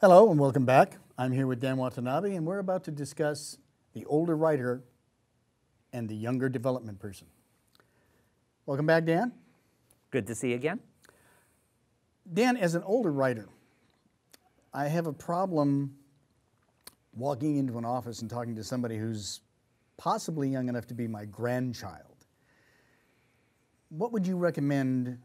Hello and welcome back. I'm here with Dan Watanabe, and we're about to discuss the older writer and the younger development person. Welcome back, Dan. Good to see you again. Dan, as an older writer, I have a problem walking into an office and talking to somebody who's possibly young enough to be my grandchild. What would you recommend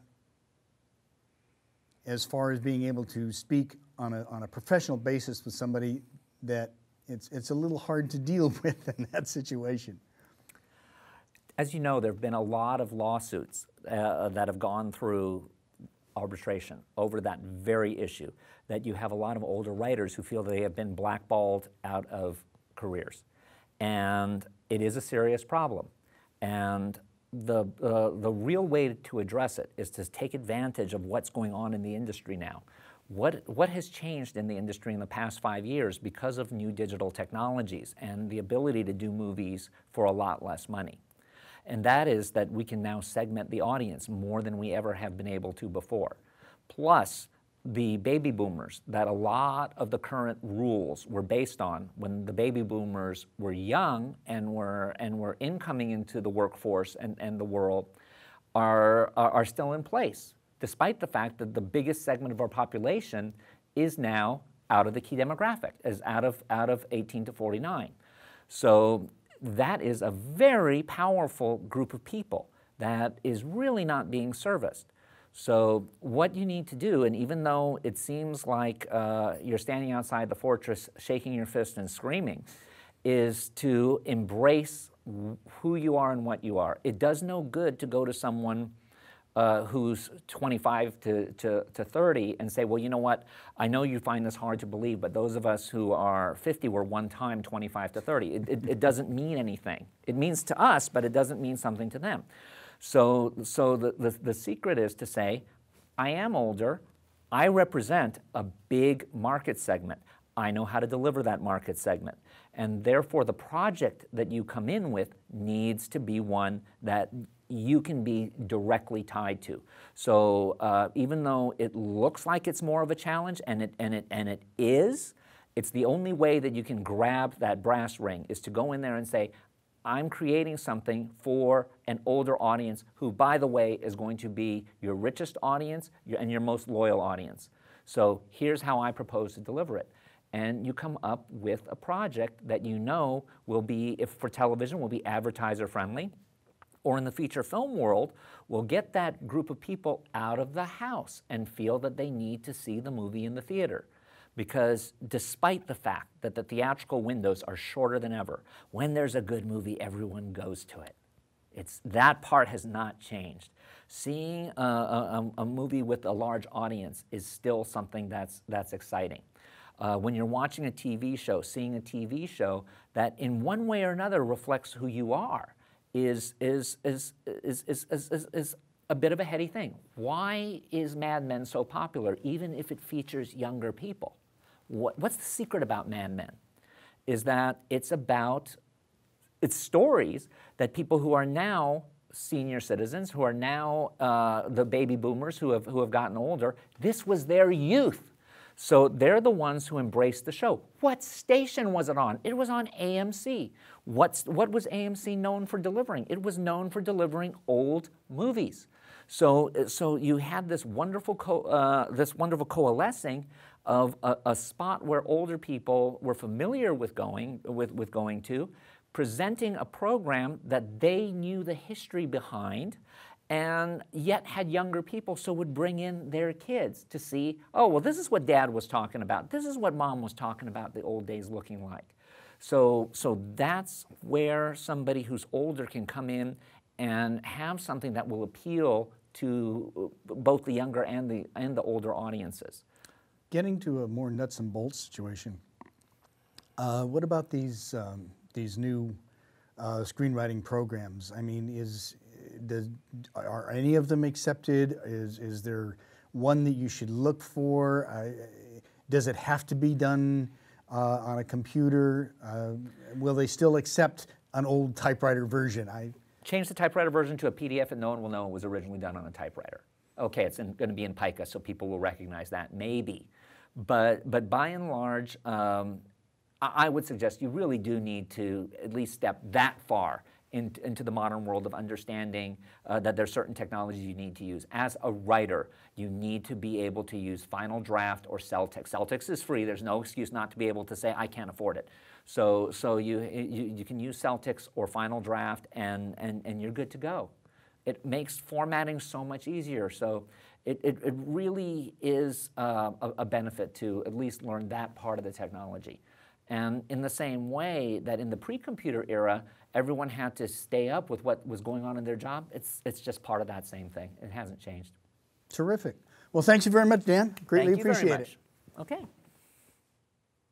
as far as being able to speak on a, on a professional basis with somebody that it's, it's a little hard to deal with in that situation. As you know, there have been a lot of lawsuits uh, that have gone through arbitration over that very issue, that you have a lot of older writers who feel they have been blackballed out of careers. And it is a serious problem. And the, uh, the real way to address it is to take advantage of what's going on in the industry now. What, what has changed in the industry in the past five years because of new digital technologies and the ability to do movies for a lot less money? And that is that we can now segment the audience more than we ever have been able to before. Plus, the baby boomers that a lot of the current rules were based on when the baby boomers were young and were and were incoming into the workforce and, and the world are, are, are still in place, despite the fact that the biggest segment of our population is now out of the key demographic, is out of out of 18 to 49. So that is a very powerful group of people that is really not being serviced. So what you need to do, and even though it seems like uh, you're standing outside the fortress shaking your fist and screaming, is to embrace who you are and what you are. It does no good to go to someone uh, who's 25 to, to, to 30 and say, well, you know what, I know you find this hard to believe, but those of us who are 50 were one time 25 to 30. It, it, it doesn't mean anything. It means to us, but it doesn't mean something to them. So, so the, the, the secret is to say, I am older, I represent a big market segment. I know how to deliver that market segment. And therefore, the project that you come in with needs to be one that you can be directly tied to. So uh, even though it looks like it's more of a challenge, and it, and, it, and it is, it's the only way that you can grab that brass ring is to go in there and say, I'm creating something for an older audience who, by the way, is going to be your richest audience and your most loyal audience. So here's how I propose to deliver it. And you come up with a project that you know will be, if for television, will be advertiser friendly, or in the feature film world, will get that group of people out of the house and feel that they need to see the movie in the theater because despite the fact that the theatrical windows are shorter than ever, when there's a good movie, everyone goes to it. It's, that part has not changed. Seeing a, a, a movie with a large audience is still something that's, that's exciting. Uh, when you're watching a TV show, seeing a TV show that in one way or another reflects who you are is, is, is, is, is, is, is, is a bit of a heady thing. Why is Mad Men so popular, even if it features younger people? What, what's the secret about Mad Men? Is that it's about it's stories that people who are now senior citizens, who are now uh, the baby boomers who have, who have gotten older, this was their youth. So they're the ones who embraced the show. What station was it on? It was on AMC. What's, what was AMC known for delivering? It was known for delivering old movies. So, uh, so you had this wonderful, uh, this wonderful coalescing of a, a, spot where older people were familiar with going, with, with going to, presenting a program that they knew the history behind and yet had younger people, so would bring in their kids to see, oh, well, this is what dad was talking about. This is what mom was talking about the old days looking like. So, so that's where somebody who's older can come in and have something that will appeal to uh, both the younger and the and the older audiences. Getting to a more nuts and bolts situation. Uh, what about these um, these new uh, screenwriting programs? I mean, is does, are any of them accepted? Is is there one that you should look for? does it have to be done uh, on a computer? Uh, will they still accept an old typewriter version? I change the typewriter version to a PDF and no one will know it was originally done on a typewriter. Okay, it's going to be in pica, so people will recognize that, maybe. But, but by and large, um, I, I would suggest you really do need to at least step that far in, into the modern world of understanding uh, that there's certain technologies you need to use. As a writer, you need to be able to use Final Draft or Celtics. Celtics is free. There's no excuse not to be able to say, I can't afford it. So, so you, you, you can use Celtics or Final Draft, and, and, and you're good to go. It makes formatting so much easier. So it, it, it, really is uh, a, a, benefit to at least learn that part of the technology. And in the same way that in the pre computer era, everyone had to stay up with what was going on in their job. It's, it's just part of that same thing. It hasn't changed. Terrific. Well, thank you very much, Dan. Greatly appreciate it. Okay.